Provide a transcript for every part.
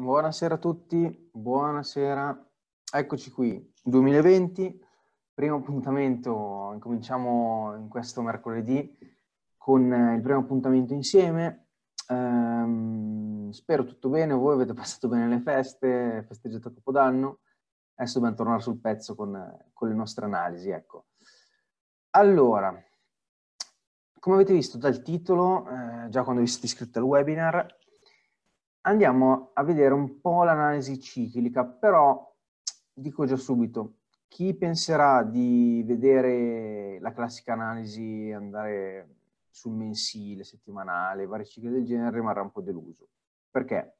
Buonasera a tutti, buonasera, eccoci qui, 2020, primo appuntamento, cominciamo in questo mercoledì con eh, il primo appuntamento insieme, ehm, spero tutto bene, voi avete passato bene le feste, festeggiato Capodanno, adesso dobbiamo tornare sul pezzo con, con le nostre analisi, ecco. Allora, come avete visto dal titolo, eh, già quando vi siete iscritti al webinar, andiamo a vedere un po' l'analisi ciclica, però dico già subito, chi penserà di vedere la classica analisi andare sul mensile, settimanale, vari cicli del genere rimarrà un po' deluso. Perché?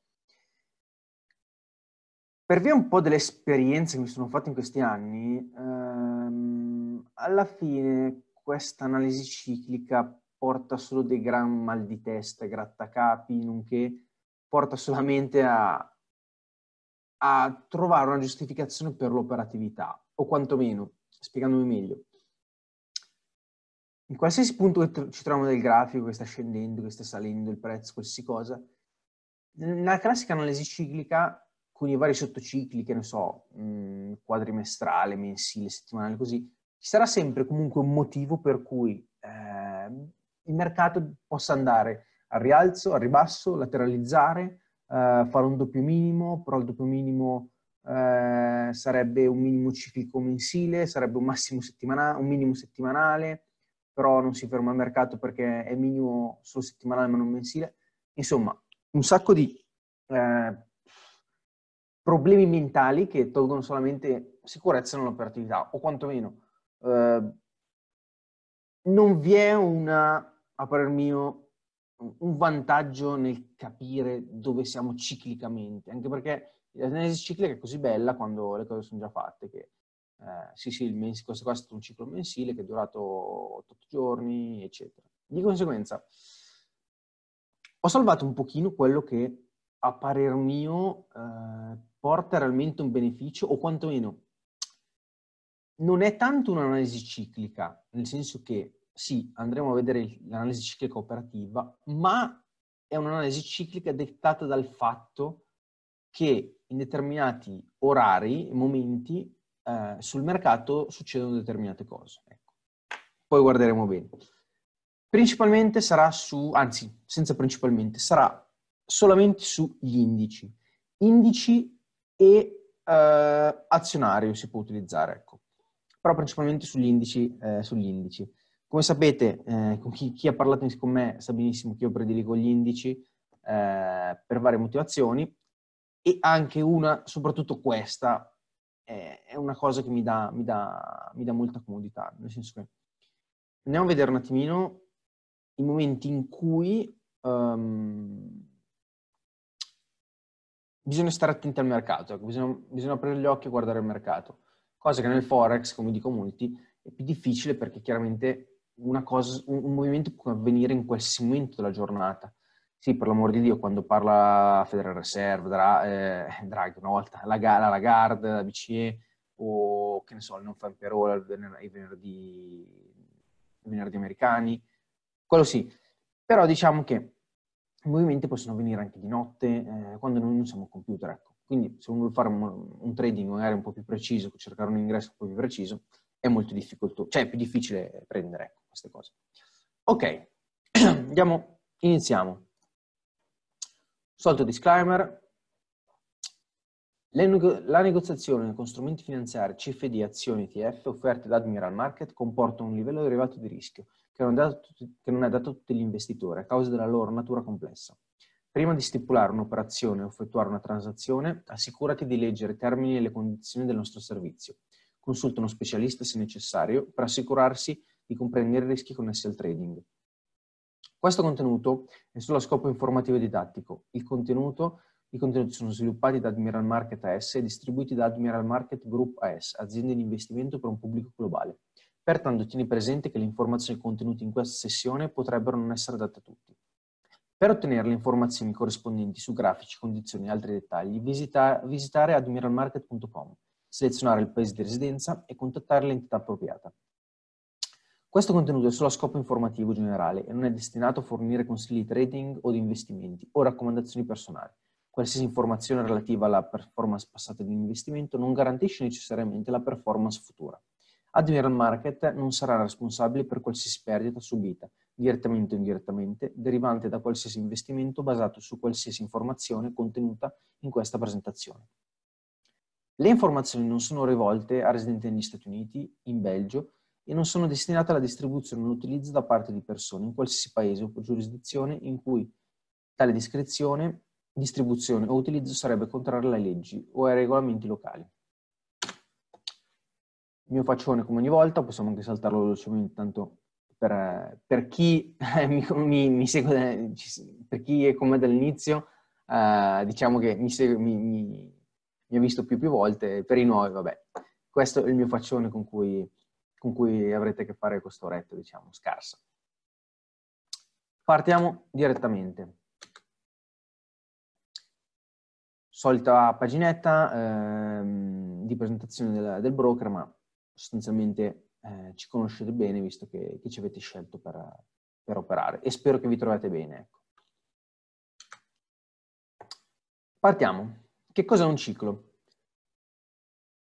Per via un po' delle esperienze che mi sono fatte in questi anni, ehm, alla fine questa analisi ciclica porta solo dei gran mal di testa, grattacapi, nonché porta solamente a, a trovare una giustificazione per l'operatività, o quantomeno, spiegandomi meglio, in qualsiasi punto che ci troviamo nel grafico, che sta scendendo, che sta salendo il prezzo, qualsiasi cosa, nella classica analisi ciclica, con i vari sottocicli, che ne so, mh, mhmm, quadrimestrale, mensile, settimanale, così, ci sarà sempre comunque un motivo per cui eh, il mercato possa andare al rialzo, al ribasso, lateralizzare, eh, fare un doppio minimo, però il doppio minimo eh, sarebbe un minimo ciclico mensile, sarebbe un, massimo settimana, un minimo settimanale, però non si ferma al mercato perché è minimo solo settimanale ma non mensile. Insomma, un sacco di eh, problemi mentali che tolgono solamente sicurezza nell'operatività o quantomeno eh, non vi è una, a parer mio, un vantaggio nel capire dove siamo ciclicamente, anche perché l'analisi ciclica è così bella quando le cose sono già fatte, che eh, sì sì, mens- questo qua è stato un ciclo mensile che è durato 8 giorni, eccetera. Di conseguenza, ho salvato un pochino quello che a parer mio eh, porta realmente un beneficio, o quantomeno non è tanto un'analisi ciclica, nel senso che sì, andremo a vedere l'analisi ciclica operativa, ma è un'analisi ciclica dettata dal fatto che in determinati orari, momenti, eh, sul mercato succedono determinate cose. Ecco. Poi guarderemo bene. Principalmente sarà su, anzi, senza principalmente, sarà solamente sugli indici. Indici e eh, azionario si può utilizzare, ecco. Però principalmente sugli indici. Eh, sugli indici. Come sapete, eh, chi, chi, ha parlato con me sa benissimo che io prediligo gli indici eh, per varie motivazioni e anche una, soprattutto questa, eh, è una cosa che mi dà, mi, dà, mi dà molta comodità, nel senso che andiamo a vedere un attimino i momenti in cui um, bisogna stare attenti al mercato, ecco, bisogna, bisogna, aprire gli occhi e guardare il mercato, cosa che nel Forex, come dico molti, è più difficile perché chiaramente cosa, un movimento può avvenire in qualsiasi momento della giornata. Sì, per l'amor di Dio, quando parla Federal Reserve, Dra- eh, Draghi una volta, la, la Lagarde, la BCE, o che ne so, il non fan per i venerdì, i venerdì americani, quello sì. Però diciamo che i movimenti possono avvenire anche di notte, eh, quando noi non siamo computer, ecco. Quindi se uno vuole fare un, un, trading magari un po' più preciso, cercare un ingresso un po' più preciso, è molto difficile, cioè è più difficile prendere, ecco queste cose. Ok, andiamo, iniziamo. Solito disclaimer. La negoziazione con strumenti finanziari, CFD, azioni, ETF offerte da Admiral Market comporta un livello elevato di rischio che non, dato, che non è dato a tutti gli investitori a causa della loro natura complessa. Prima di stipulare un'operazione o effettuare una transazione, assicurati di leggere i termini e le condizioni del nostro servizio. Consulta uno specialista se necessario per assicurarsi che di comprendere i rischi connessi al trading. Questo contenuto è solo a scopo informativo e didattico. I contenuti sono sviluppati da Admiral Market AS e distribuiti da Admiral Market Group AS, aziende di investimento per un pubblico globale. Pertanto tieni presente che le informazioni contenute in questa sessione potrebbero non essere adatte a tutti. Per ottenere le informazioni corrispondenti su grafici, condizioni e altri dettagli, visita, visitare admiralmarket.com, selezionare il paese di residenza e contattare l'entità appropriata. Questo contenuto è solo a scopo informativo generale e non è destinato a fornire consigli di trading o di investimenti o raccomandazioni personali. Qualsiasi informazione relativa alla performance passata di un investimento non garantisce necessariamente la performance futura. Admiral Market non sarà responsabile per qualsiasi perdita subita, direttamente o indirettamente, derivante da qualsiasi investimento basato su qualsiasi informazione contenuta in questa presentazione. Le informazioni non sono rivolte a residenti negli Stati Uniti, in Belgio, e non sono destinate alla distribuzione o all'utilizzo da parte di persone in qualsiasi paese o giurisdizione in cui tale discrezione, distribuzione o utilizzo sarebbe contraria alle leggi o ai regolamenti locali. Il mio faccione come ogni volta, possiamo anche saltarlo velocemente, tanto per, per chi eh, mi, mi, segue, per chi è con me dall'inizio, eh, diciamo che mi, segue, mi, ha visto più più volte, per i nuovi, vabbè. Questo è il mio faccione con cui con cui avrete a che fare questo quest'oretta, diciamo, scarsa. Partiamo direttamente. Solita paginetta ehm, di presentazione del, del, broker, ma sostanzialmente eh, ci conoscete bene visto che, che ci avete scelto per, per, operare e spero che vi trovate bene. Ecco. Partiamo. Che cos'è un ciclo?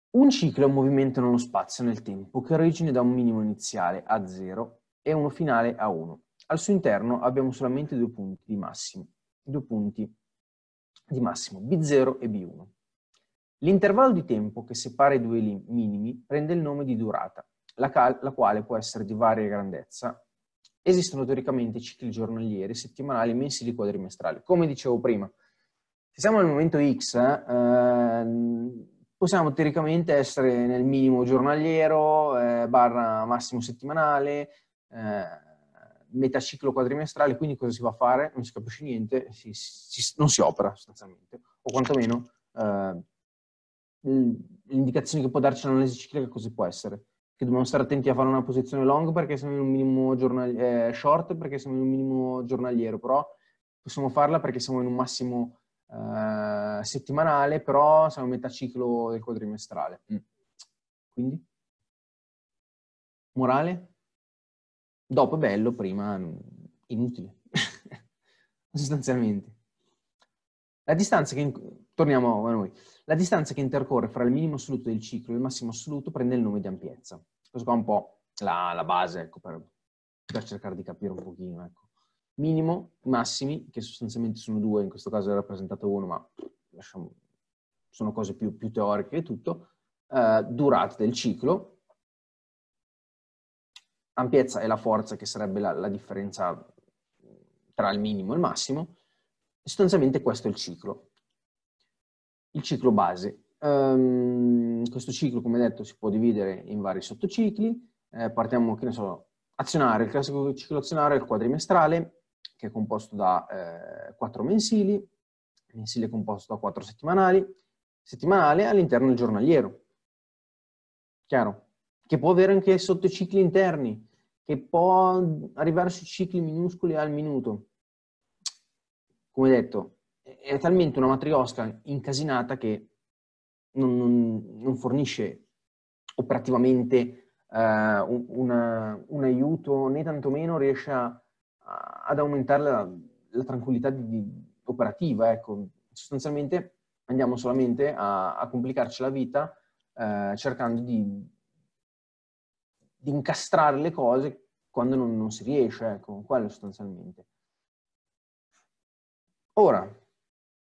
Un ciclo è un movimento nello spazio nel tempo che origina da un minimo iniziale a 0 e uno finale a 1. Al suo interno abbiamo solamente due punti di massimo, due punti di massimo, B0 e B1. L'intervallo di tempo che separa i due minimi prende il nome di durata, la, la quale può essere di varia grandezza. Esistono teoricamente cicli giornalieri, settimanali, mensili, quadrimestrali. Come dicevo prima, se siamo al momento X, eh, possiamo teoricamente essere nel minimo giornaliero, eh, barra massimo settimanale, eh, ciclo quadrimestrale, quindi cosa si va a fare? Non si capisce niente, si, si, non si opera sostanzialmente, o quantomeno eh, l'indicazione che può darci l'analisi ciclica cosa può essere? Che dobbiamo stare attenti a fare una posizione long perché siamo in un minimo giornaliero, eh, short perché siamo in un minimo giornaliero, però possiamo farla perché siamo in un massimo eh, settimanale, però siamo a metà ciclo del quadrimestrale. Mm. Quindi? Morale? Dopo è bello, prima mm, inutile, sostanzialmente. La distanza che, torniamo a noi, la distanza che intercorre fra il minimo assoluto del ciclo e il massimo assoluto prende il nome di ampiezza. Questo qua è un po' la, la base, ecco, per, per cercare di capire un pochino, ecco minimo, massimi, che sostanzialmente sono due, in questo caso è rappresentato uno, ma lasciamo, sono cose più, più teoriche e tutto, eh, durata del ciclo, ampiezza e la forza che sarebbe la, la differenza tra il minimo e il massimo, sostanzialmente questo è il ciclo, il ciclo base. Um, questo ciclo, come detto, si può dividere in vari sottocicli, eh, partiamo, che ne so, azionare, il classico ciclo azionare è il quadrimestrale, che è composto da eh, 4 mensili, mensile composto da quattro settimanali, settimanale all'interno del giornaliero. Chiaro? Che può avere anche sotto cicli interni, che può arrivare su cicli minuscoli al minuto. Come detto, è talmente una matriosca incasinata che non, non, non fornisce operativamente eh, un, una, un, aiuto, né tantomeno riesce a ad aumentare la, la tranquillità di, di, operativa. Ecco. Sostanzialmente andiamo solamente a, a complicarci la vita eh, cercando di, di, incastrare le cose quando non, non si riesce, ecco, quello sostanzialmente. Ora,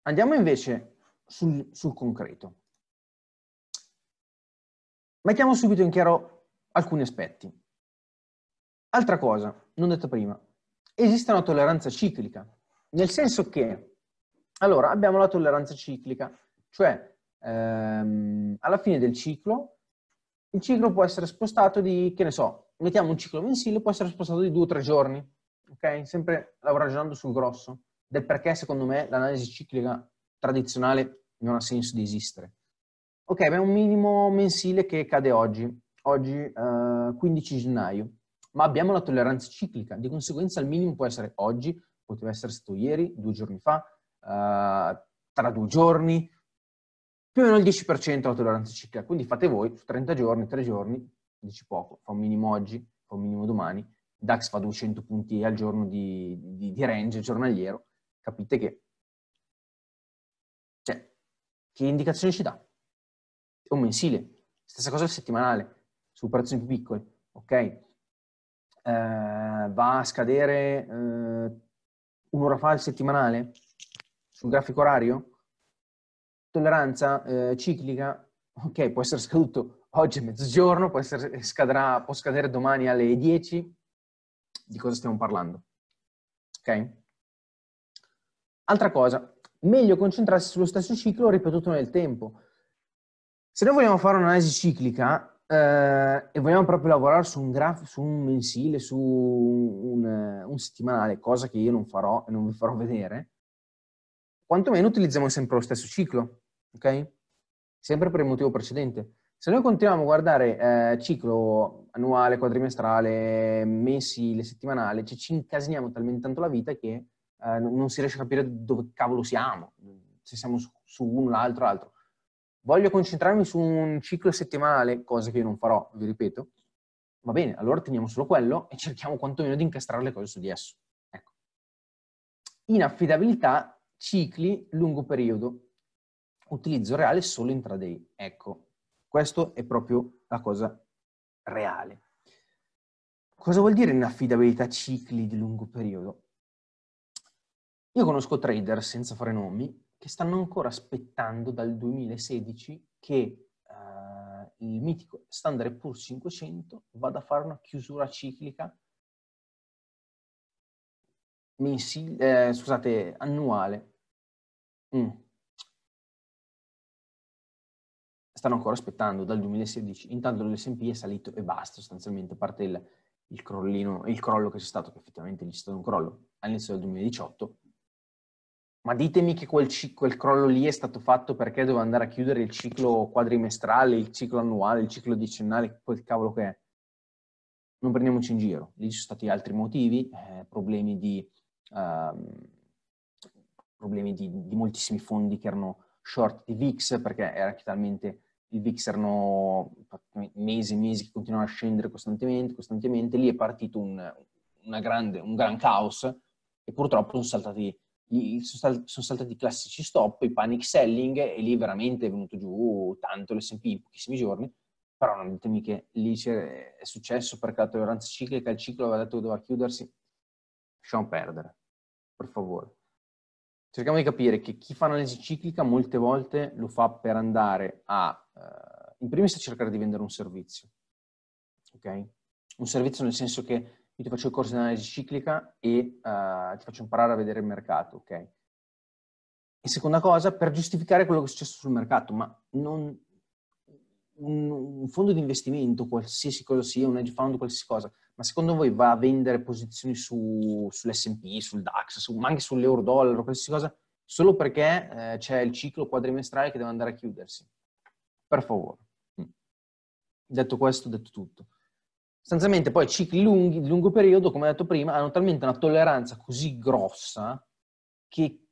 andiamo invece sul, sul concreto. Mettiamo subito in chiaro alcuni aspetti. Altra cosa, non detta prima, esiste una tolleranza ciclica, nel senso che, allora, abbiamo la tolleranza ciclica, cioè ehm, alla fine del ciclo, il ciclo può essere spostato di, che ne so, mettiamo un ciclo mensile, può essere spostato di due o tre giorni, ok? Sempre ragionando sul grosso, del perché secondo me l'analisi ciclica tradizionale non ha senso di esistere. Ok, abbiamo un minimo mensile che cade oggi, oggi eh, 15 gennaio ma abbiamo la tolleranza ciclica, di conseguenza il minimo può essere oggi, poteva essere stato ieri, due giorni fa, eh, tra due giorni, più o meno il 10% la tolleranza ciclica, quindi fate voi su 30 giorni, 3 giorni, dici poco, fa un minimo oggi, fa un minimo domani, DAX fa 200 punti al giorno di, di, di range giornaliero, capite che, cioè, che indicazione ci dà? È un mensile, stessa cosa il settimanale, su operazioni più piccole, ok? Eh, va a scadere eh, un'ora fa il settimanale sul grafico orario? Tolleranza eh, ciclica, ok, può essere scaduto oggi a mezzogiorno, può, essere, scadrà, può scadere domani alle 10, di cosa stiamo parlando. Ok? Altra cosa, meglio concentrarsi sullo stesso ciclo ripetuto nel tempo. Se noi vogliamo fare un'analisi ciclica, eh, e vogliamo proprio lavorare su un graf, su un mensile, su un, eh, un settimanale, cosa che io non farò e non vi farò vedere, quantomeno utilizziamo sempre lo stesso ciclo, ok? Sempre per il motivo precedente. Se noi continuiamo a guardare eh, ciclo annuale, quadrimestrale, mensile, settimanale, cioè ci incasiniamo talmente tanto la vita che eh, non si riesce a capire dove cavolo siamo, se siamo su, su uno, l'altro, l'altro voglio concentrarmi su un ciclo settimanale, cosa che io non farò, vi ripeto, va bene, allora teniamo solo quello e cerchiamo quantomeno di incastrare le cose su di esso. Ecco. In cicli lungo periodo, utilizzo reale solo intraday. Ecco, questa è proprio la cosa reale. Cosa vuol dire inaffidabilità cicli di lungo periodo? Io conosco trader, senza fare nomi, che stanno ancora aspettando dal 2016 che eh, il mitico Standard Poor's 500 vada a fare una chiusura ciclica mensile, eh, scusate, annuale. Mm. Stanno ancora aspettando dal 2016. Intanto l'S&P è salito e basta sostanzialmente, a parte il, il, crollino, il crollo che c'è stato, che effettivamente c'è stato un crollo all'inizio del 2018, ma ditemi che quel, quel, crollo lì è stato fatto perché doveva andare a chiudere il ciclo quadrimestrale, il ciclo annuale, il ciclo decennale, quel cavolo che è. Non prendiamoci in giro, lì ci sono stati altri motivi, eh, problemi, di, eh, problemi di, di, moltissimi fondi che erano short di VIX perché era totalmente il VIX erano mesi e mesi che continuavano a scendere costantemente, costantemente, lì è partito un, grande, un gran caos e purtroppo sono saltati sono saltati i classici stop, i panic selling e lì veramente è venuto giù tanto l'S&P in pochissimi giorni, però non ditemi che lì è successo perché la tolleranza ciclica, il ciclo aveva detto che doveva chiudersi, lasciamo perdere, per favore. Cerchiamo di capire che chi fa analisi ciclica molte volte lo fa per andare a, eh, in primis a cercare di vendere un servizio, ok? Un servizio nel senso che io ti faccio il corso di analisi ciclica e uh, ti faccio imparare a vedere il mercato, ok? E seconda cosa, per giustificare quello che è successo sul mercato, ma non, un, un fondo di investimento, qualsiasi cosa sia, un hedge fund, qualsiasi cosa, ma secondo voi va a vendere posizioni su, sull'S&P, sul DAX, su, ma anche sull'euro dollaro, qualsiasi cosa, solo perché eh, c'è il ciclo quadrimestrale che deve andare a chiudersi? Per favore. Mm. Detto questo, detto tutto sostanzialmente poi cicli lunghi, di lungo periodo, come ho detto prima, hanno talmente una tolleranza così grossa che,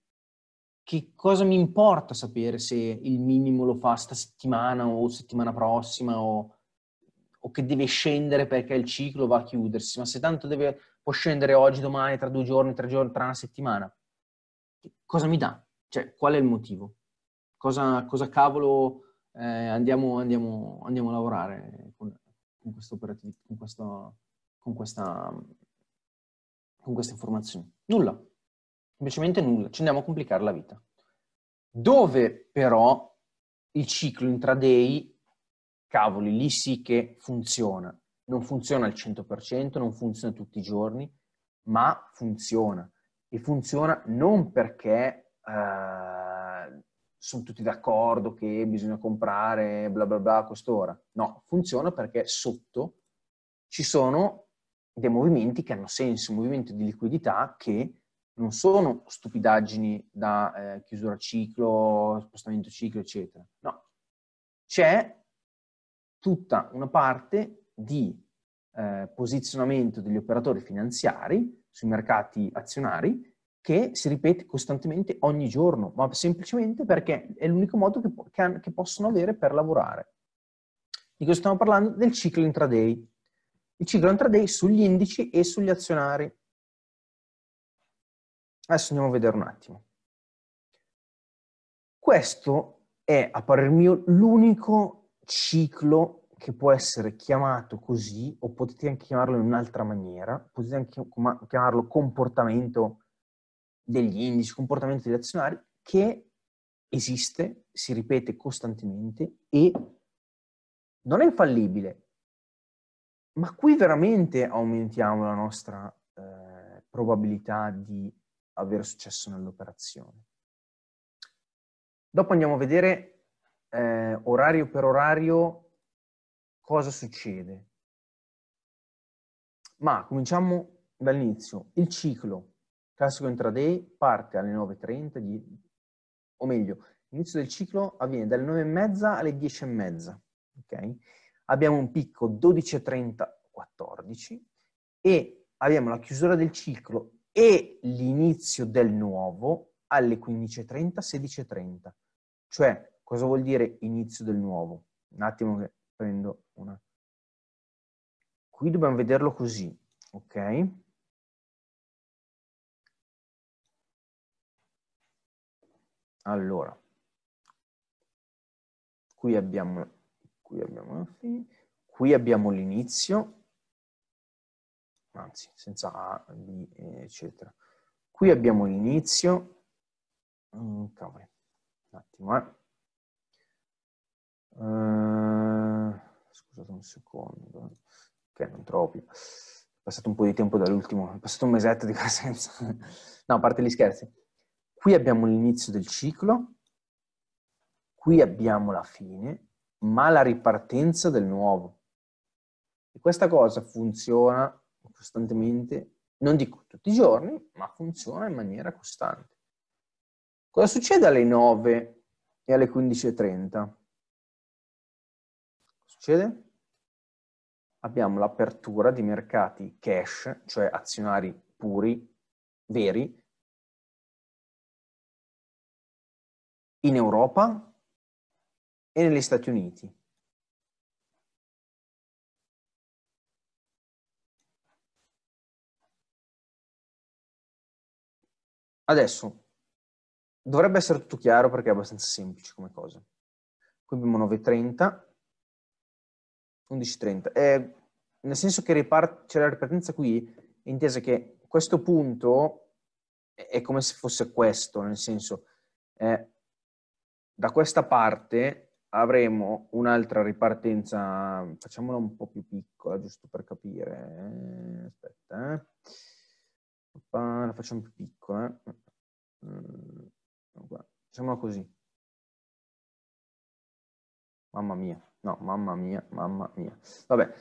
che cosa mi importa sapere se il minimo lo fa sta settimana o settimana prossima o, o che deve scendere perché il ciclo va a chiudersi, ma se tanto deve, può scendere oggi, domani, tra due giorni, tre giorni, tra una settimana, cosa mi dà? Cioè, qual è il motivo? Cosa, cosa cavolo eh, andiamo, andiamo, andiamo a lavorare con? con, questo con, questo, con, questa, con queste informazioni. Nulla, semplicemente nulla, ci andiamo a complicare la vita. Dove però il ciclo intraday, cavoli, lì sì che funziona. Non funziona al 100%, non funziona tutti i giorni, ma funziona. E funziona non perché... Eh, sono tutti d'accordo che bisogna comprare bla bla bla a quest'ora. No, funziona perché sotto ci sono dei movimenti che hanno senso, movimenti di liquidità che non sono stupidaggini da eh, chiusura ciclo, spostamento ciclo, eccetera. No, c'è tutta una parte di eh, posizionamento degli operatori finanziari sui mercati azionari che si ripete costantemente ogni giorno, ma semplicemente perché è l'unico modo che, che, che possono avere per lavorare. Di cosa stiamo parlando? Del ciclo intraday. Il ciclo intraday sugli indici e sugli azionari. Adesso andiamo a vedere un attimo. Questo è, a parer mio, l'unico ciclo che può essere chiamato così, o potete anche chiamarlo in un'altra maniera, potete anche chiamarlo comportamento degli indici comportamenti relazionali che esiste, si ripete costantemente e non è infallibile. Ma qui veramente aumentiamo la nostra eh, probabilità di avere successo nell'operazione. Dopo andiamo a vedere eh, orario per orario cosa succede. Ma cominciamo dall'inizio. Il ciclo Classico intraday parte alle 9.30, di... o meglio, l'inizio del ciclo avviene dalle 9.30 alle 10.30. Okay? Abbiamo un picco 12.30-14 e abbiamo la chiusura del ciclo e l'inizio del nuovo alle 15.30-16.30. Cioè, cosa vuol dire inizio del nuovo? Un attimo che prendo una... Qui dobbiamo vederlo così, ok? Allora, qui abbiamo, qui abbiamo la eh, fine, qui abbiamo l'inizio, anzi, senza A, B, eccetera. Qui abbiamo l'inizio, mm, un attimo, eh. Uh, scusate un secondo, che non trovo È passato un po' di tempo dall'ultimo, è passato un mesetto di qua No, a parte gli scherzi. Qui abbiamo l'inizio del ciclo, qui abbiamo la fine, ma la ripartenza del nuovo. E questa cosa funziona costantemente, non dico tutti i giorni, ma funziona in maniera costante. Cosa succede alle 9 e alle 15.30? Succede? Abbiamo l'apertura di mercati cash, cioè azionari puri, veri, in Europa e negli Stati Uniti. Adesso, dovrebbe essere tutto chiaro perché è abbastanza semplice come cosa. Qui abbiamo 9.30, 11.30. Eh, nel senso che c'è la ripartenza qui, intesa che questo punto è come se fosse questo, nel senso eh, da questa parte avremo un'altra ripartenza, facciamola un po' più piccola, giusto per capire. Eh, aspetta, eh. la facciamo più piccola. Eh. Mm, mm, facciamola così. Mamma mia, no, mamma mia, mamma mia. Vabbè,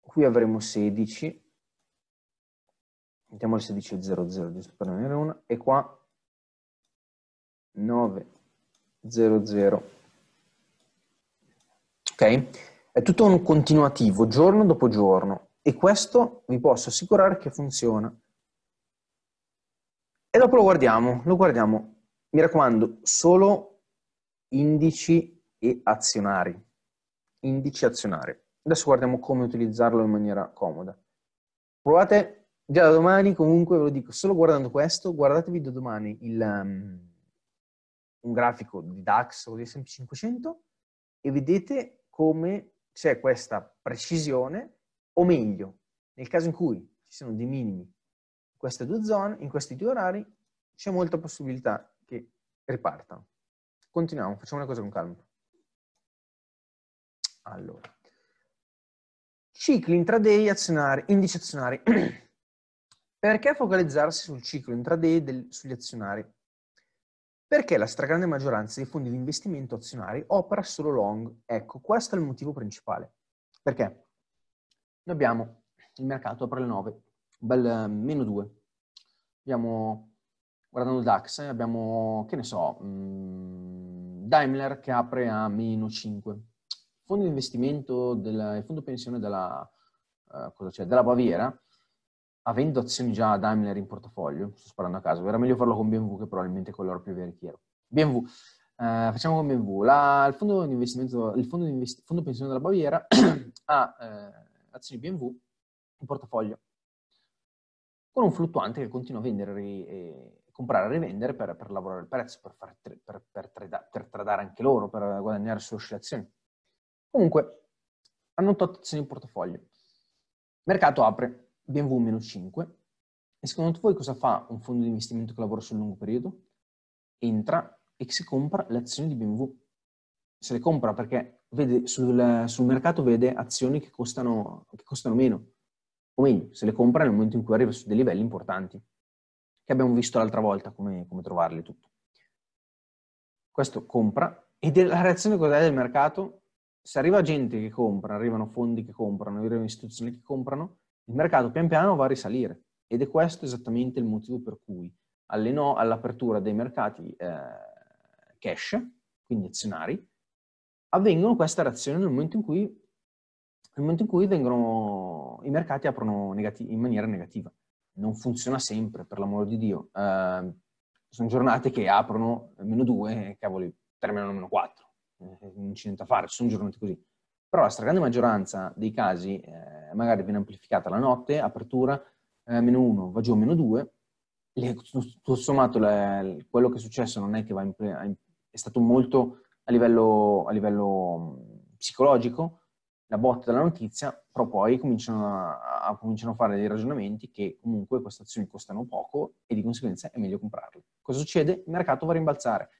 qui avremo 16. Mettiamo il 16.00 giusto per avere una. E qua 9 0, 0. Ok? È tutto un continuativo, giorno dopo giorno, e questo vi posso assicurare che funziona. E dopo lo guardiamo, lo guardiamo, mi raccomando, solo indici e azionari. Indici e azionari. Adesso guardiamo come utilizzarlo in maniera comoda. Provate già da domani, comunque ve lo dico, solo guardando questo, guardatevi da domani il... Um, un grafico di DAX o di S&P500 e vedete come c'è questa precisione, o meglio, nel caso in cui ci sono dei minimi in queste due zone, in questi due orari, c'è molta possibilità che ripartano. Continuiamo, facciamo le cose con calma. Allora, ciclo intraday azionari, indici azionari. Perché focalizzarsi sul ciclo intraday del, sugli azionari? Perché la stragrande maggioranza dei fondi di investimento azionari opera solo long. Ecco, questo è il motivo principale. Perché? Noi abbiamo il mercato apre le 9, bel eh, meno 2. Abbiamo, guardando il DAX, eh, abbiamo, che ne so, mm, Daimler che apre a meno 5. Fondo di investimento del fondo pensione della, eh, della Baviera avendo azioni già Daimler in portafoglio, sto sparando a caso, era meglio farlo con BMW che probabilmente con l'oro più veritiero. BMW, eh, facciamo con BMW. La, il fondo di investimento, il fondo, di invest- fondo pensione della Baviera ha eh, azioni BMW in portafoglio, con un fluttuante che continua a vendere e comprare e rivendere per, per lavorare il prezzo, per, far, per, per, treda- per tradare anche loro, per guadagnare sulle oscillazioni. Comunque, hanno 8 azioni in portafoglio. Mercato apre, BMW meno 5. E secondo voi cosa fa un fondo di investimento che lavora sul lungo periodo? Entra e si compra le azioni di BMW. Se le compra perché vede, sul, sul, mercato vede azioni che costano, che costano meno. O meglio, se le compra nel momento in cui arriva su dei livelli importanti, che abbiamo visto l'altra volta come, come trovarli tutto. Questo compra e la reazione cos'è del mercato? Se arriva gente che compra, arrivano fondi che comprano, arrivano istituzioni che comprano, il mercato pian piano va a risalire ed è questo esattamente il motivo per cui allenò all'apertura dei mercati eh, cash, quindi azionari, avvengono queste reazioni nel momento in cui, momento in cui vengono, i mercati aprono negati, in maniera negativa. Non funziona sempre, per l'amor di Dio. Eh, sono giornate che aprono meno 2 cavoli, terminano meno 4. Eh, non c'è niente a fare, sono giornate così però la stragrande maggioranza dei casi eh, magari viene amplificata la notte, apertura, eh, meno 1, va giù a meno 2, le, tutto sommato le, quello che è successo non è che va in, è stato molto a livello, a livello psicologico, la botta della notizia, però poi cominciano a, a, cominciano a fare dei ragionamenti che comunque queste azioni costano poco e di conseguenza è meglio comprarle. Cosa succede? Il mercato va a rimbalzare.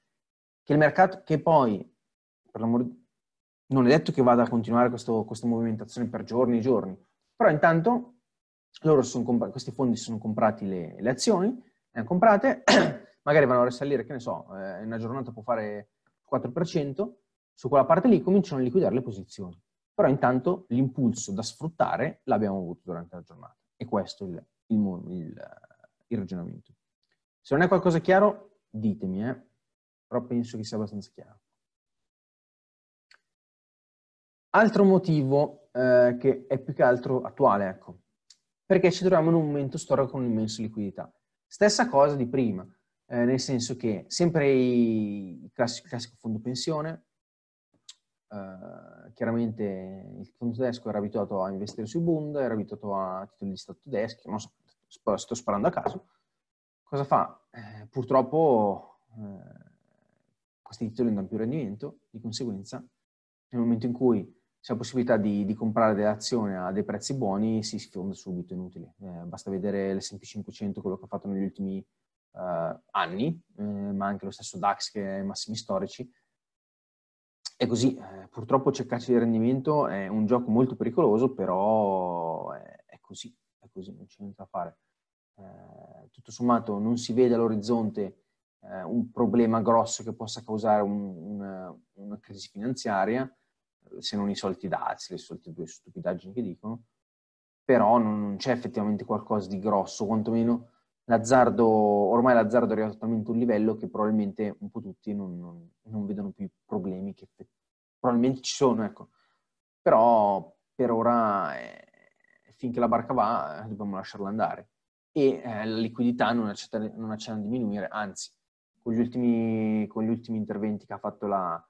Che il mercato, che poi, per l'amore di non è detto che vada a continuare questo, questa movimentazione per giorni e giorni, però intanto comp- questi fondi sono comprati le, le azioni, le hanno comprate, magari vanno a risalire, che ne so, eh, in una giornata può fare 4%, su quella parte lì cominciano a liquidare le posizioni. Però intanto l'impulso da sfruttare l'abbiamo avuto durante la giornata. E questo è il, il, il, il ragionamento. Se non è qualcosa chiaro, ditemi, eh? però penso che sia abbastanza chiaro. Altro motivo eh, che è più che altro attuale, ecco, perché ci troviamo in un momento storico con immensa liquidità. Stessa cosa di prima, eh, nel senso che sempre il classico, classico fondo pensione, Uh, chiaramente il fondo tedesco era abituato a investire sui Bund, era abituato a titoli di Stato tedeschi, non so, sto sparando a caso. Cosa fa? Eh, purtroppo eh, questi titoli non danno più rendimento, di conseguenza nel momento in cui se la possibilità di, di, comprare delle azioni a dei prezzi buoni si sfonda subito, inutile. Eh, basta vedere l'S&P 500, quello che ha fatto negli ultimi eh, anni, eh, ma anche lo stesso DAX che è ai massimi storici. È così, eh, purtroppo cercarci di rendimento è un gioco molto pericoloso, però è, è così, è così, non c'è niente da fare. Eh, tutto sommato non si vede all'orizzonte eh, un problema grosso che possa causare un, una, una crisi finanziaria, se non i soliti dazi, le solite due stupidaggini che dicono, però non, non c'è effettivamente qualcosa di grosso, quantomeno l'azzardo, ormai l'azzardo è arrivato talmente a un livello che probabilmente un po' tutti non, non, non vedono più i problemi che probabilmente ci sono, ecco. Però per ora, eh, finché la barca va, eh, dobbiamo lasciarla andare. E eh, la liquidità non accetta, non accetta a diminuire, anzi, con gli ultimi, con gli ultimi interventi che ha fatto la,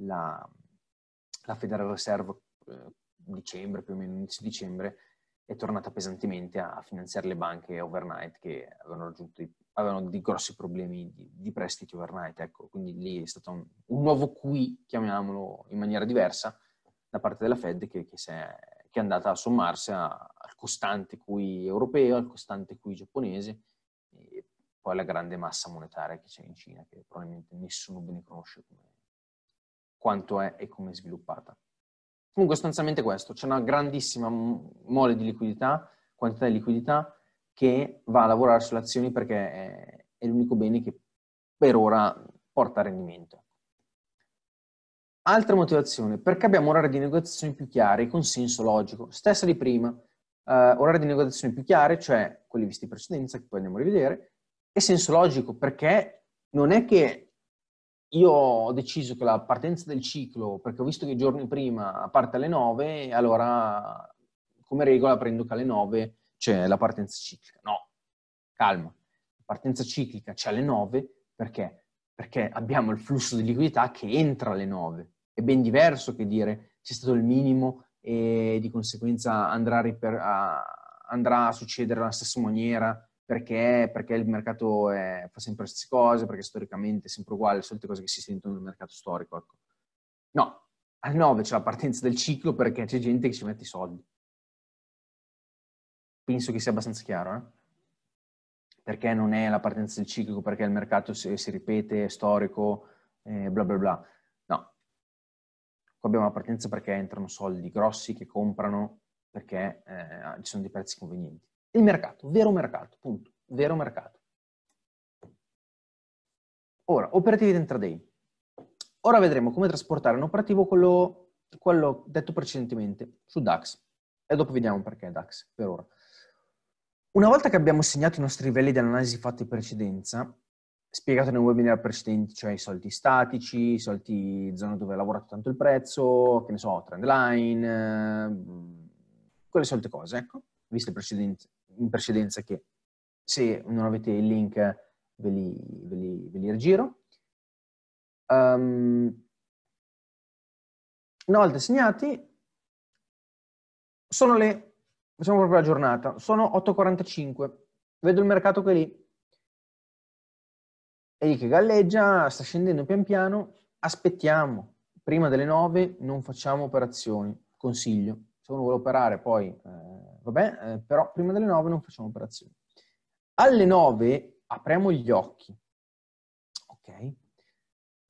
la la Federal Reserve eh, dicembre, più o meno 11 dicembre, è tornata pesantemente a finanziare le banche overnight che avevano raggiunto avevano dei grossi problemi di, di prestiti overnight, ecco. quindi lì è stato un, un, nuovo qui, chiamiamolo in maniera diversa, da parte della Fed che, che, è, che è, andata a sommarsi a, al costante qui europeo, al costante qui giapponese e poi alla grande massa monetaria che c'è in Cina, che probabilmente nessuno bene conosce come, quanto è e come è sviluppata. Comunque sostanzialmente questo, c'è una grandissima mole di liquidità, quantità di liquidità che va a lavorare sulle azioni perché è, l'unico bene che per ora porta rendimento. Altra motivazione, perché abbiamo orari di negoziazione più chiari con senso logico. Stessa di prima, eh, orari di negoziazione più chiari, cioè quelli visti in precedenza che poi andiamo a rivedere, e senso logico, perché non è che io ho deciso che la partenza del ciclo, perché ho visto che i giorni prima parte alle 9, allora come regola prendo che alle 9 c'è la partenza ciclica. No, calma, la partenza ciclica c'è alle 9 perché? Perché abbiamo il flusso di liquidità che entra alle 9. È ben diverso che dire c'è stato il minimo e di conseguenza andrà a, riper- a, andrà a succedere alla stessa maniera perché, perché il mercato è, fa sempre le stesse cose, perché storicamente è sempre uguale, le solite cose che si sentono nel mercato storico. Ecco. No, al 9 c'è la partenza del ciclo perché c'è gente che ci mette i soldi. Penso che sia abbastanza chiaro, eh? perché non è la partenza del ciclo, perché il mercato si, si ripete, è storico, eh, bla bla bla. No, qua abbiamo la partenza perché entrano soldi grossi che comprano perché eh, ci sono dei prezzi convenienti. Il mercato, vero mercato, punto, vero mercato. Ora, operativi di intraday. Ora vedremo come trasportare un operativo quello, quello detto precedentemente su DAX. E dopo vediamo perché DAX, per ora. Una volta che abbiamo segnato i nostri livelli di analisi fatti in precedenza, spiegato nei webinar precedenti, cioè i soldi statici, i soldi zone dove ha lavorato tanto il prezzo, che ne so, trend line, eh, quelle solite cose, ecco, viste precedenti, in precedenza che se non avete il link ve li, ve li, ve li rigiro. Um, una volta segnati, sono le, siamo proprio la giornata, sono 8.45, vedo il mercato che è lì, è lì che galleggia, sta scendendo pian piano, aspettiamo, prima delle 9 non facciamo operazioni, consiglio, se uno vuole operare poi, eh, vabbè, eh, però prima delle 9 non facciamo operazioni. Alle 9 apriamo gli occhi, ok?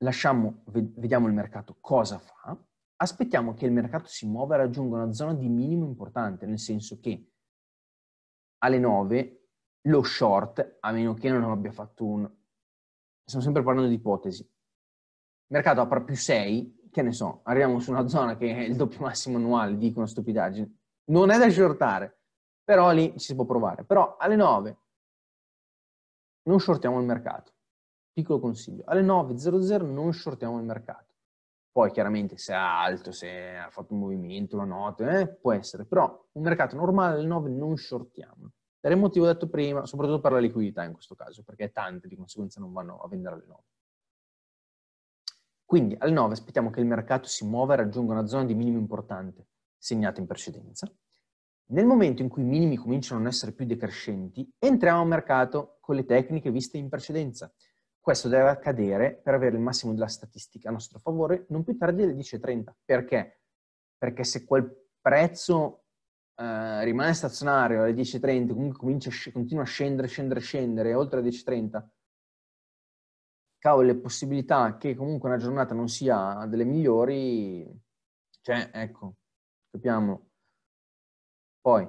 Lasciamo, vediamo il mercato cosa fa, aspettiamo che il mercato si muova e raggiunga una zona di minimo importante, nel senso che alle 9 lo short, a meno che non abbia fatto un... Stiamo sempre parlando di ipotesi. Il mercato apre più 6, che ne so, arriviamo su una zona che è il doppio massimo annuale, dico una stupidaggine, non è da shortare, però lì ci si può provare. Però alle 9 non shortiamo il mercato. Piccolo consiglio, alle 9.00 non shortiamo il mercato. Poi chiaramente se è alto, se ha fatto un movimento, la nota, eh, può essere, però un mercato normale alle 9 non shortiamo. Per il motivo detto prima, soprattutto per la liquidità in questo caso, perché tante di conseguenza non vanno a vendere alle 9. Quindi al 9 aspettiamo che il mercato si muova e raggiunga una zona di minimo importante, segnata in precedenza. Nel momento in cui i minimi cominciano a non essere più decrescenti, entriamo al mercato con le tecniche viste in precedenza. Questo deve accadere per avere il massimo della statistica a nostro favore non più tardi alle 10.30. Perché? Perché se quel prezzo eh, rimane stazionario alle 10.30, comunque comincia, continua a scendere, scendere, scendere, oltre alle 10.30, cavolo, le possibilità che comunque una giornata non sia delle migliori, cioè, ecco, capiamo. Poi,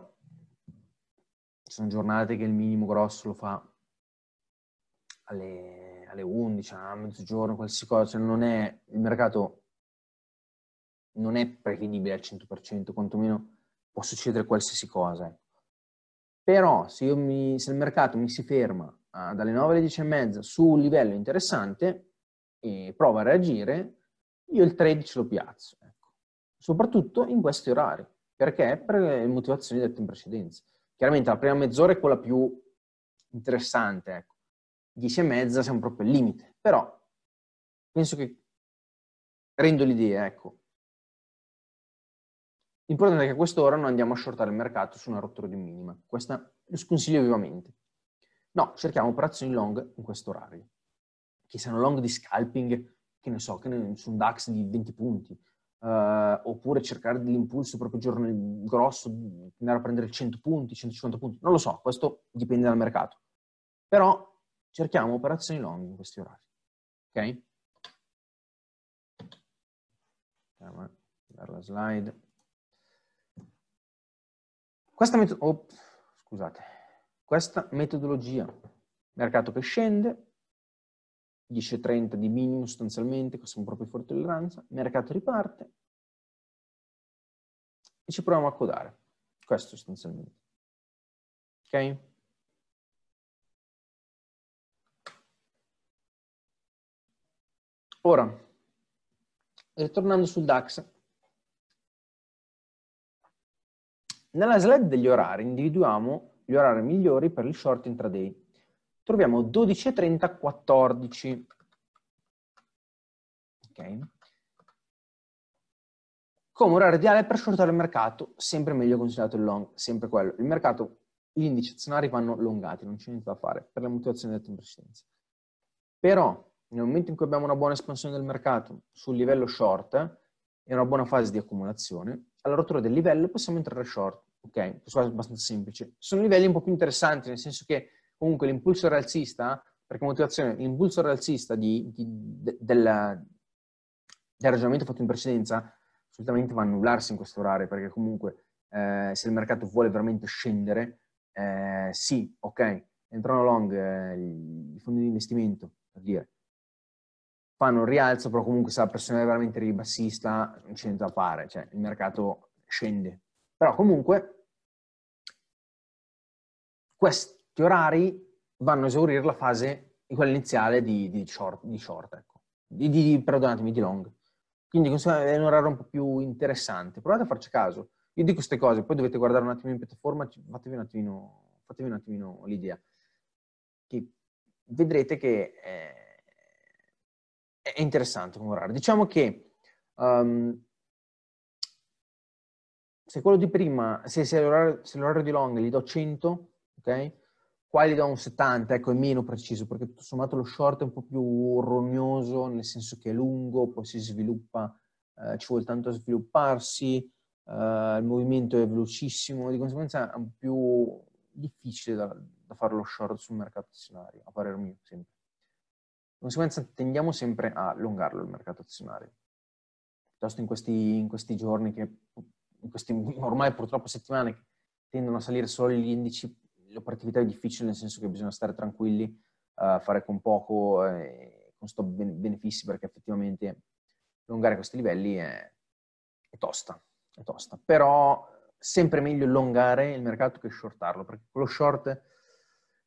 ci sono giornate che il minimo grosso lo fa alle, alle 11, a mezzogiorno, qualsiasi cosa, cioè non è, il mercato non è prevedibile al 100%, quantomeno può succedere qualsiasi cosa. Ecco. Però se, mi, se il mercato mi si ferma dalle 9 alle 10 e mezza su un livello interessante e prova a reagire, io il 13 lo piazzo. Ecco. Soprattutto in questi orari. Perché? Per le motivazioni dette in precedenza. Chiaramente la prima mezz'ora è quella più interessante, ecco. 10 e mezza siamo proprio al limite, però penso che rendo l'idea, ecco. L'importante è che a quest'ora non andiamo a shortare il mercato su una rottura di minima. Questo lo sconsiglio vivamente. No, cerchiamo operazioni long in questo orario, che siano long di scalping, che ne so, che ne, su un DAX di 20 punti, eh, oppure cercare dell'impulso proprio giorno grosso, andare a prendere 100 punti, 150 punti, non lo so, questo dipende dal mercato. Però cerchiamo operazioni long in questi orari, ok? Andiamo a guardare la slide. Questa metodologia... Oh, scusate, questa metodologia. Mercato che scende, 10,30 di minimo sostanzialmente, questo è un proprio forte tolleranza, mercato riparte e ci proviamo a codare. Questo sostanzialmente. Ok? Ora, ritornando sul DAX, nella slide degli orari individuiamo gli orari migliori per il short intraday. Troviamo 12.30, 14. Okay. Come orario ideale per shortare il mercato, sempre meglio considerato il long, sempre quello. Il mercato, gli indici azionari vanno longati, non c'è niente da fare, per la motivazione detta in precedenza. Però, nel momento in cui abbiamo una buona espansione del mercato sul livello short e una buona fase di accumulazione, alla rottura del livello possiamo entrare short ok? Questo è abbastanza semplice. Sono livelli un po' più interessanti, nel senso che comunque l'impulso rialzista, perché motivazione, l'impulso rialzista di, di, de, del, del, ragionamento fatto in precedenza assolutamente va a annullarsi in questo orario, perché comunque eh, se il mercato vuole veramente scendere, eh, sì, ok, entrano long eh, i fondi di investimento, per dire, fanno un rialzo, però comunque se la pressione è veramente ribassista non c'è niente da fare, cioè il mercato scende, però comunque questi orari vanno a esaurire la fase quella iniziale di, di short, di, short, ecco. di, di perdonatemi, di long. Quindi è un orario un po' più interessante. Provate a farci caso. Io dico queste cose, poi dovete guardare un attimo in piattaforma, fatevi un attimino, fatevi un attimino l'idea. Che vedrete che è, è interessante come orario. Diciamo che um, se quello di prima, se, se, l'orario, se l'orario di long gli do 100, ok? Qua gli do un 70, ecco, è meno preciso, perché tutto sommato lo short è un po' più rognoso, nel senso che è lungo, poi si sviluppa, eh, ci vuole tanto a svilupparsi, eh, il movimento è velocissimo, di conseguenza è un po' più difficile da, da fare lo short sul mercato azionario, a parer mio, sempre. Di conseguenza tendiamo sempre a allungarlo il mercato azionario. Piuttosto in questi, in questi giorni che in queste ormai purtroppo settimane che tendono a salire solo gli indici, l'operatività è difficile nel senso che bisogna stare tranquilli, uh, fare con poco, eh, con stop benefici perché effettivamente allungare questi livelli è, è, tosta, è tosta. Però sempre meglio allungare il mercato che shortarlo perché con lo short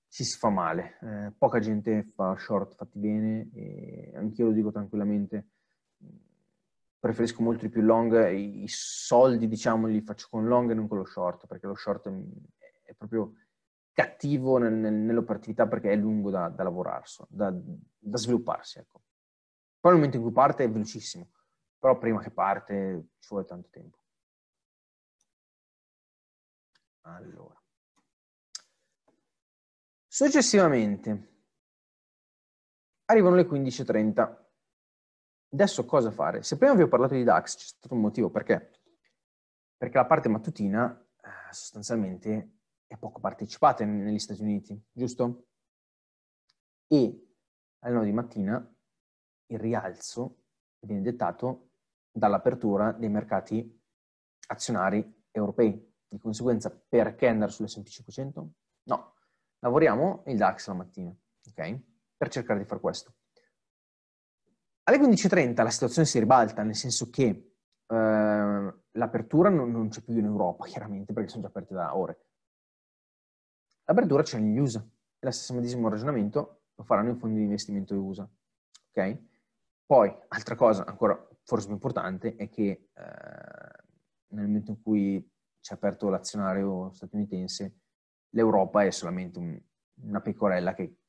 si fa male. Eh, poca gente fa short fatti bene e anch'io lo dico tranquillamente preferisco molto di più long, i soldi diciamo li faccio con long e non con lo short, perché lo short mm, è proprio cattivo nel, nel, nell'operatività perché è lungo da, da lavorarsi, da, da, svilupparsi. Ecco. Poi nel momento in cui parte è velocissimo, però prima che parte ci vuole tanto tempo. Allora. Successivamente arrivano le 15.30 Adesso cosa fare? Se prima vi ho parlato di DAX, c'è stato un motivo perché? Perché la parte mattutina eh, sostanzialmente è poco partecipata negli Stati Uniti, giusto? E alle 9 di mattina il rialzo viene dettato dall'apertura dei mercati azionari europei. Di conseguenza, perché andare sulle 500? No, lavoriamo il DAX la mattina, ok? Per cercare di fare questo. Alle 15.30 la situazione si ribalta, nel senso che eh, l'apertura non, non, c'è più in Europa, chiaramente, perché sono già aperte da ore. L'apertura c'è negli USA. E lo stesso medesimo ragionamento lo faranno i fondi di investimento USA. Ok? Poi, altra cosa, ancora forse più importante, è che eh, nel momento in cui c'è aperto l'azionario statunitense, l'Europa è solamente un, una pecorella che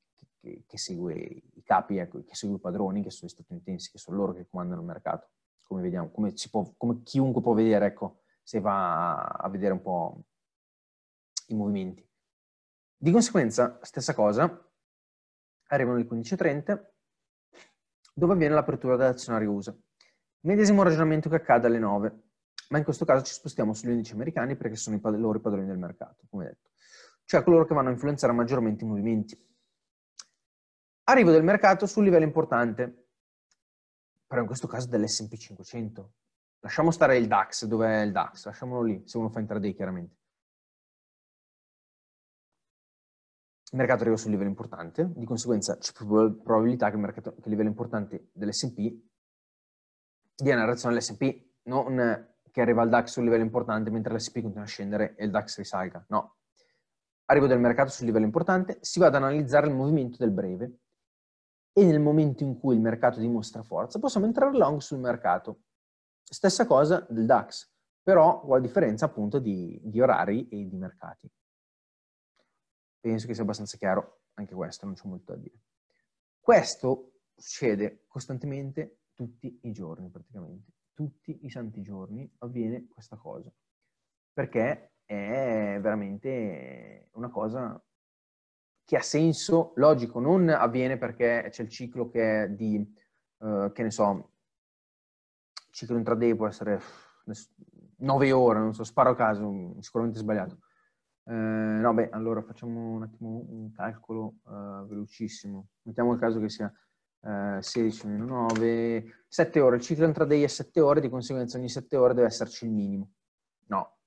che, che segue i capi, ecco, che segue i padroni, che sono gli statunitensi, che sono loro che comandano il mercato, come vediamo, come, può, come chiunque può vedere, ecco, se va a vedere un po' i movimenti. Di conseguenza, stessa cosa, arrivano le 15.30, dove avviene l'apertura dell'azionario USA. Medesimo ragionamento che accade alle 9, ma in questo caso ci spostiamo sugli indici americani perché sono i loro i padroni del mercato, come detto, cioè coloro che vanno a influenzare maggiormente i movimenti. Arrivo del mercato su un livello importante, però in questo caso dell'S&P 500. Lasciamo stare il DAX, dove è il DAX? Lasciamolo lì, se uno fa intraday chiaramente. Il mercato arriva su un livello importante, di conseguenza c'è probabilità che il, mercato, che il livello importante dell'S&P dia una reazione all'S&P, non che arriva il DAX su un livello importante mentre l'S&P continua a scendere e il DAX risalga, no. Arrivo del mercato sul livello importante, si va ad analizzare il movimento del breve e nel momento in cui il mercato dimostra forza possiamo entrare long sul mercato. Stessa cosa del DAX, però con la differenza appunto di, di orari e di mercati. Penso che sia abbastanza chiaro anche questo, non c'è molto da dire. Questo succede costantemente tutti i giorni praticamente, tutti i santi giorni avviene questa cosa, perché è veramente una cosa che ha senso, logico, non avviene perché c'è il ciclo che è di, uh, che ne so, ciclo intraday può essere 9 ore, non so, sparo a caso, sicuramente sbagliato. Uh, no, beh, allora facciamo un attimo un calcolo uh, velocissimo. Mettiamo il caso che sia 16 meno 9, 7 ore. Il ciclo intraday è 7 ore, di conseguenza ogni 7 ore deve esserci il minimo. No,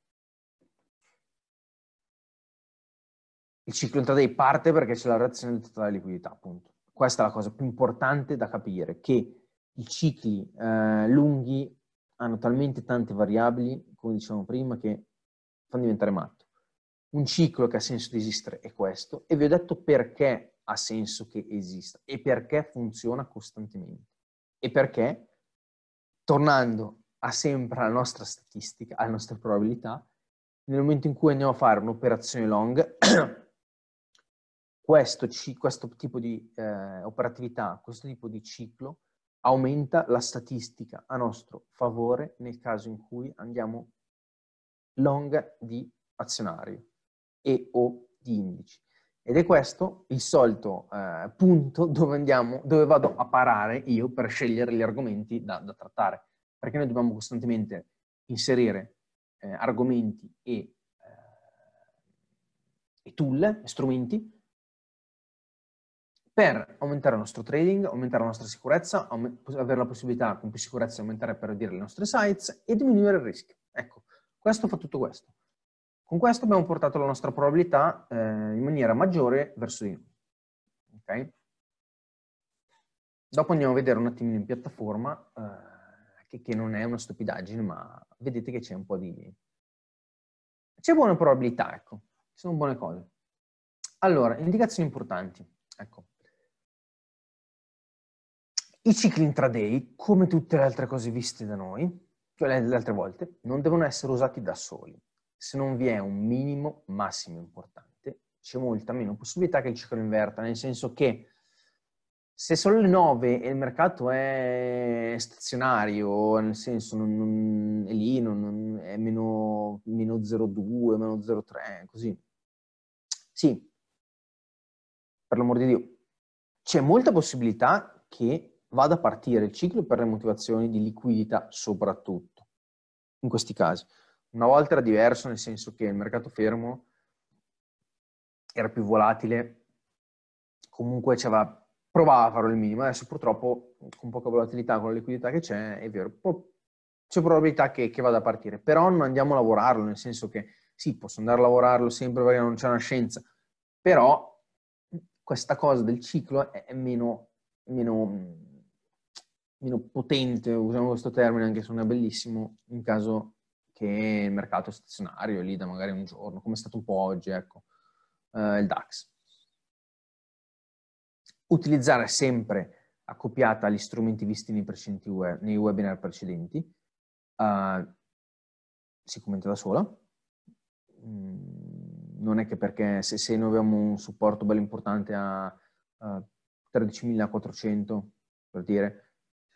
il ciclo intraday parte perché c'è la reazione di totale liquidità, appunto. Questa è la cosa più importante da capire, che i cicli eh, lunghi hanno talmente tante variabili, come dicevamo prima, che fanno diventare matto. Un ciclo che ha senso di esistere è questo e vi ho detto perché ha senso che esista e perché funziona costantemente. E perché, tornando a sempre alla nostra statistica, alle nostre probabilità, nel momento in cui andiamo a fare un'operazione long, questo, questo tipo di eh, operatività, questo tipo di ciclo aumenta la statistica a nostro favore nel caso in cui andiamo long di azionario e o di indici. Ed è questo il solito eh, punto dove, andiamo, dove vado a parare io per scegliere gli argomenti da, da trattare, perché noi dobbiamo costantemente inserire eh, argomenti e, eh, e tool, strumenti, per aumentare il nostro trading, aumentare la nostra sicurezza, avere la possibilità con più sicurezza di aumentare per dire le nostre sites e diminuire il rischio. Ecco, questo fa tutto questo. Con questo abbiamo portato la nostra probabilità eh, in maniera maggiore verso di noi. Okay? Dopo andiamo a vedere un attimino in piattaforma, eh, che, che, non è una stupidaggine, ma vedete che c'è un po' di... C'è buona probabilità, ecco. Ci sono buone cose. Allora, indicazioni importanti. Ecco. I cicli intraday, come tutte le altre cose viste da noi, cioè le altre volte, non devono essere usati da soli. Se non vi è un minimo massimo importante, c'è molta meno possibilità che il ciclo inverta, nel senso che se sono le 9 e il mercato è stazionario, nel senso non, non, è lì, non, non è meno, meno 0,2, meno 0,3, così. Sì, per l'amor di Dio, c'è molta possibilità che vada a partire il ciclo per le motivazioni di liquidità soprattutto, in questi casi. Una volta era diverso nel senso che il mercato fermo era più volatile, comunque aveva, provava a fare il minimo, adesso purtroppo con poca volatilità, con la liquidità che c'è, è vero, c'è probabilità che, che vada a partire, però non andiamo a lavorarlo, nel senso che sì, posso andare a lavorarlo sempre perché non c'è una scienza, però questa cosa del ciclo è meno, meno meno potente, usiamo questo termine anche se non è bellissimo, in caso che il mercato è stazionario, lì da magari un giorno, come è stato un po' oggi, ecco, eh, il DAX. Utilizzare sempre accoppiata gli strumenti visti nei, precedenti web, nei webinar precedenti, eh, si commenta da sola. Mm, non è che perché se, se noi abbiamo un supporto bello importante a, eh, a 13.400, per dire,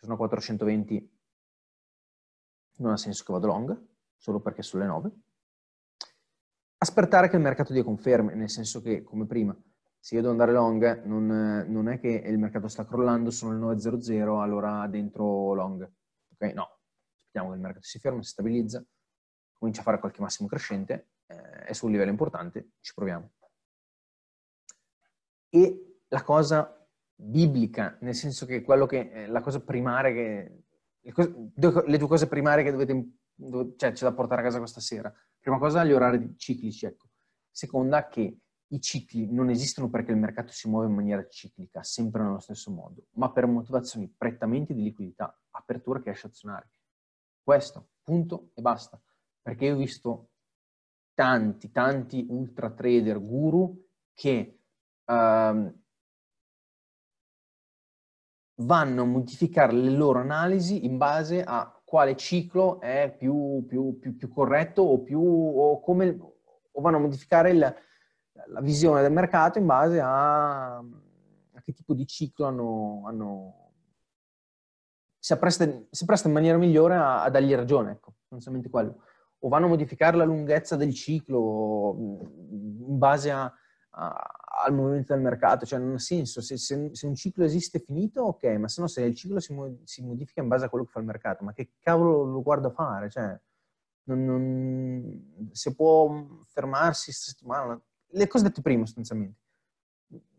se sono 420 non ha senso che vado long, solo perché sulle 9. Aspettare che il mercato dia conferme, nel senso che, come prima, se io devo andare long, non, non è che il mercato sta crollando, sono le 9.00, allora dentro long. Ok? No. Aspettiamo che il mercato si fermi, si stabilizza, comincia a fare qualche massimo crescente, eh, è su un livello importante, ci proviamo. E la cosa biblica, nel senso che, quello che eh, la cosa primaria che le, cose, le, due cose primarie che dovete cioè c'è da portare a casa questa sera. Prima cosa gli orari ciclici, ecco. Seconda che i cicli non esistono perché il mercato si muove in maniera ciclica, sempre nello stesso modo, ma per motivazioni prettamente di liquidità, apertura che esce azionaria. Questo, punto e basta. Perché io ho visto tanti, tanti ultra trader guru che ehm, vanno a modificare le loro analisi in base a quale ciclo è più, più, più, più corretto o, più, o, come, o vanno a modificare il, la visione del mercato in base a, a che tipo di ciclo hanno, hanno si, presta, si presta in maniera migliore a, a dargli ragione, ecco, sostanzialmente quello. O vanno a modificare la lunghezza del ciclo mm, in base a al movimento del mercato, cioè non ha senso, se, se, se un ciclo esiste finito ok, ma se no se il ciclo si, mo- si, modifica in base a quello che fa il mercato, ma che cavolo lo guardo fare? Cioè, non, non, se può fermarsi settimana, le cose dette prima sostanzialmente.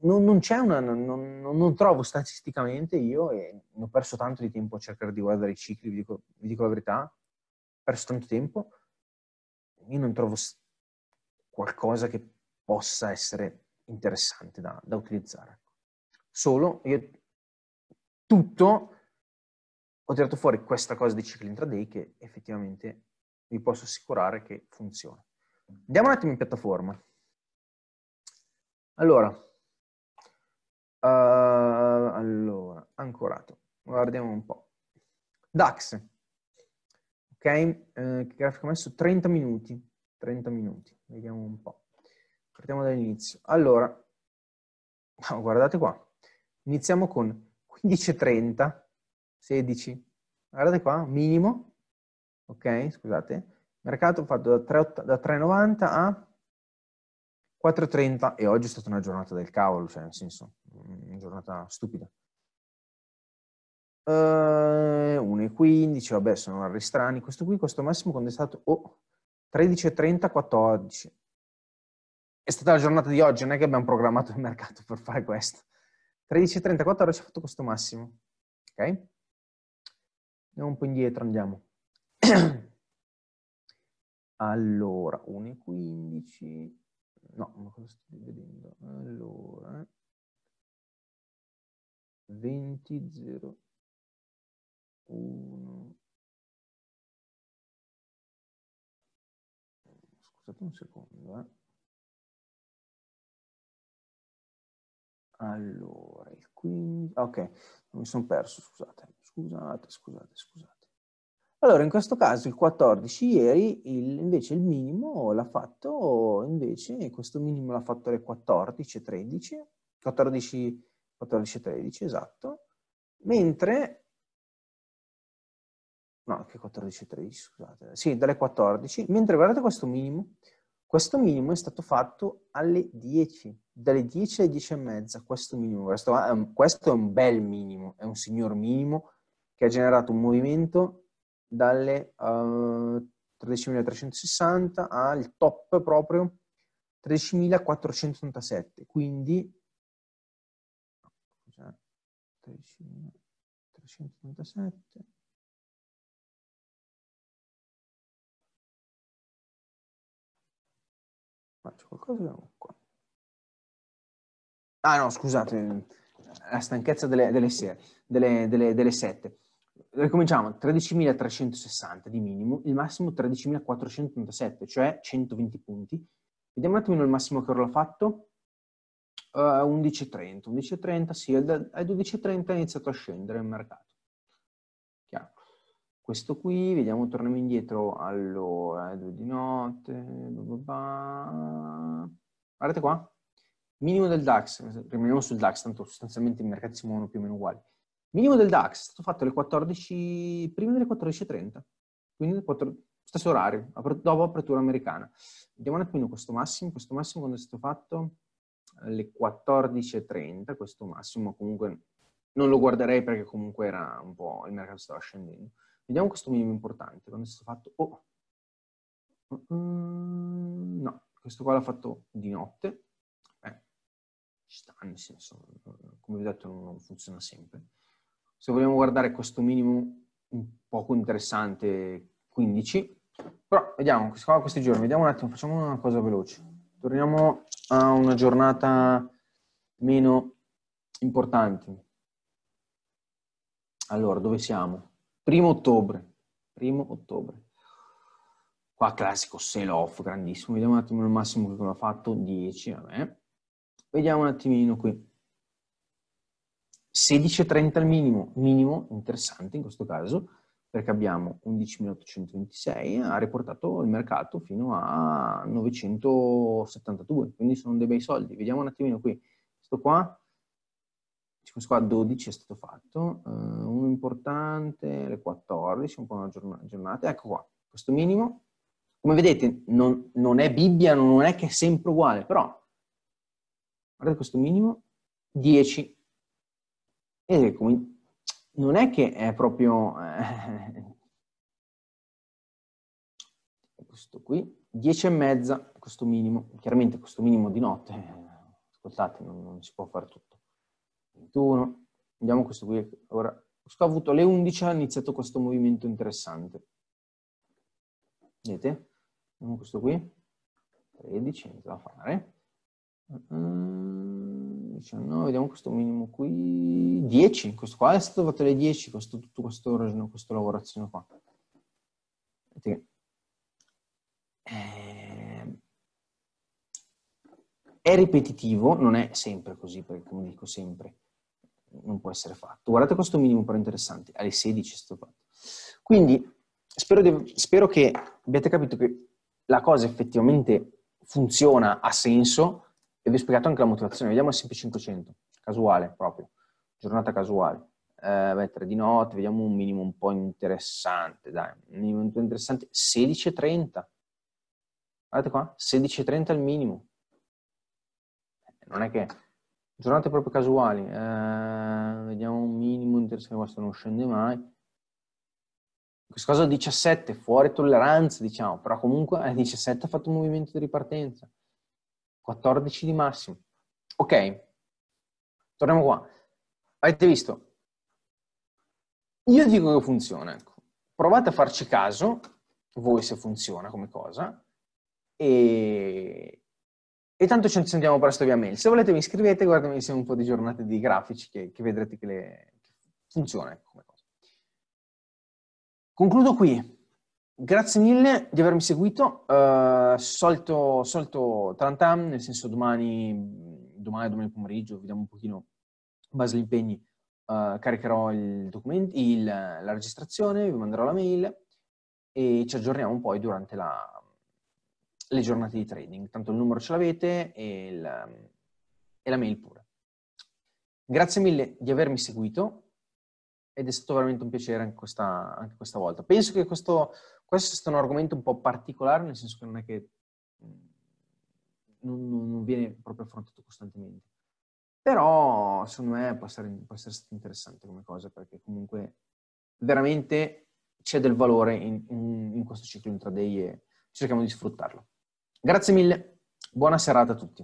Non, non c'è una, non, trovo statisticamente io, e ho perso tanto di tempo a cercare di guardare i cicli, vi dico, vi dico la verità, ho perso tanto tempo, io non trovo qualcosa che possa essere interessante da, da utilizzare. Solo io tutto ho tirato fuori questa cosa di ciclo intraday che effettivamente vi posso assicurare che funziona. Andiamo un attimo in piattaforma. Allora, uh, allora, ancorato, guardiamo un po'. DAX, ok, eh, che grafico ha messo? 30 minuti, 30 minuti, vediamo un po'. Partiamo dall'inizio. Allora, guardate qua. Iniziamo con 15.30, 16. Guardate qua, minimo. Ok, scusate. Mercato fatto da 3,90 a 4.30 e oggi è stata una giornata del cavolo, cioè nel senso, una giornata stupida. Uh, eh, 1,15, vabbè sono arri strani. Questo qui, questo massimo quando è stato oh, 13.30, 14 è stata la giornata di oggi, non è che abbiamo programmato il mercato per fare questo. 13.34 ora ci ha fatto questo massimo. Ok? Andiamo un po' indietro, andiamo. allora, 1.15. No, ma cosa sto vedendo? Allora... 20.01. Scusate un secondo, eh. Allora, il 15... Ok, mi sono perso, scusate, scusate, scusate, scusate. Allora, in questo caso il 14 ieri, il, invece il minimo l'ha fatto, invece questo minimo l'ha fatto alle 14.13. 13, 14, 14 esatto, mentre, no, che 14.13, scusate, sì, dalle 14, mentre guardate questo minimo, questo minimo è stato fatto alle 10, dalle 10 alle 10 e mezza, questo minimo. Questo è, un, questo è un bel minimo, è un signor minimo che ha generato un movimento dalle uh, eh, 13.360 al top proprio 13.487. Quindi 13.387 Qualcosa qua. Ah no, scusate, la stanchezza delle, delle, delle, delle, delle sette. Ricominciamo, 13.360 di minimo, il massimo 13.487, cioè 120 punti. Vediamo un attimo il massimo che ora l'ho fatto. Uh, 11.30, 11.30, sì, alle 12.30 è iniziato a scendere il mercato questo qui, vediamo, torniamo indietro, allora, 2 di notte, guardate qua, minimo del DAX, rimaniamo sul DAX, tanto sostanzialmente i mercati si muovono più o meno uguali, minimo del DAX è stato fatto alle 14, prima delle 14.30, quindi 4, stesso orario, dopo apertura americana. Vediamo un attimo questo massimo, questo massimo quando è stato fatto? Alle 14.30, questo massimo comunque non lo guarderei perché comunque era un po', il mercato stava scendendo. Vediamo questo minimo importante. Quando è stato fatto... Oh. Mm, no, questo qua l'ha fatto di notte. Beh, ci sta, nel senso, come vi ho detto, non funziona sempre. Se vogliamo guardare questo minimo un poco interessante, 15. Però vediamo, qua, questi giorni, vediamo un attimo, facciamo una cosa veloce. Torniamo a una giornata meno importante. Allora, dove siamo? Primo ottobre, primo ottobre. Qua classico sell-off, grandissimo. Vediamo un attimo il massimo che ha fatto, 10, vabbè. Vediamo un attimino qui. 16,30 al minimo, minimo interessante in questo caso, perché abbiamo 11.826, ha riportato il mercato fino a 972, quindi sono dei bei soldi. Vediamo un attimino qui, questo qua, questo qua 12 è stato fatto, eh, importante, le 14, un po' una giornata, ecco qua, questo minimo. Come vedete non, non è Bibbia, non è che è sempre uguale, però guardate questo minimo, 10. E come, ecco, non è che è proprio... Eh, questo qui, 10 e mezza, questo minimo. Chiaramente questo minimo di notte, ascoltate, non, non si può fare tutto. 21, andiamo questo qui, ora ho avuto le 11 ha iniziato questo movimento interessante. Vedete? Vediamo questo qui. 13, niente da fare. 19, mm, vediamo questo minimo qui. 10, questo qua è stato fatto alle 10, questo, tutto questo, questa lavorazione qua. Vedete ehm, è ripetitivo, non è sempre così, perché come dico sempre, non può essere fatto. Guardate questo minimo però interessante, alle 16 è stato fatto. Quindi spero, di, spero che abbiate capito che la cosa effettivamente funziona, ha senso, e vi ho spiegato anche la motivazione. Vediamo SP500, casuale proprio, giornata casuale. Eh, beh, di notte, vediamo un minimo un po' interessante, dai, un minimo un po' interessante, 16.30. Guardate qua, 16.30 al minimo. Eh, non è che Giornate proprio casuali, eh, vediamo un minimo interessante, questo non scende mai. Questa cosa 17, fuori tolleranza diciamo, però comunque eh, 17 ha fatto un movimento di ripartenza, 14 di massimo. Ok, torniamo qua. Avete visto? Io dico che funziona, ecco. provate a farci caso, voi se funziona come cosa, e, e tanto ci sentiamo presto via mail. Se volete mi iscrivete, guardami insieme un po' di giornate di grafici che, che vedrete che, le... funziona. Ecco, Concludo qui. Grazie mille di avermi seguito. Uh, solito, solito tarantam, nel senso domani, domani, domani pomeriggio, vediamo un pochino in base agli impegni, uh, caricherò il documento, il, la registrazione, vi manderò la mail e ci aggiorniamo poi durante la le giornate di trading. Tanto il numero ce l'avete e, il, e la mail pure. Grazie mille di avermi seguito ed è stato veramente un piacere anche questa, anche questa volta. Penso che questo, questo, sia un argomento un po' particolare, nel senso che non è che non, non viene proprio affrontato costantemente. Però secondo me può essere, può essere, stato interessante come cosa perché comunque veramente c'è del valore in, in, in questo ciclo intraday e cerchiamo di sfruttarlo. Grazie mille, buona serata a tutti.